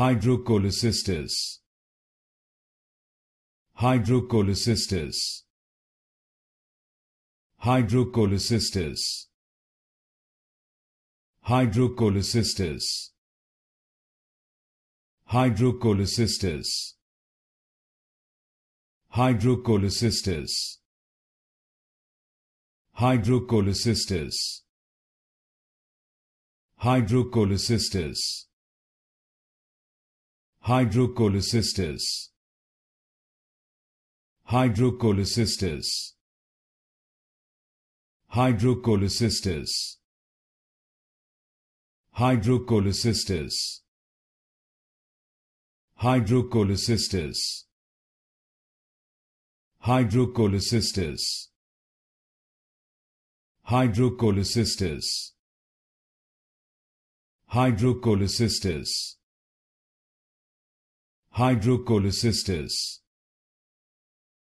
hydrocholecystis hydrocholecystis hydrocholecystis hydrocholecystis hydrocholecystis hydrocholecystis hydrocholecystis hydrocholecystis hydrocholecystis hydrocholecystis hydrocholecystis hydrocholecystis hydrocholecystis hydrocholecystis hydrocholecystis hydrocholecystis hydrocholecystis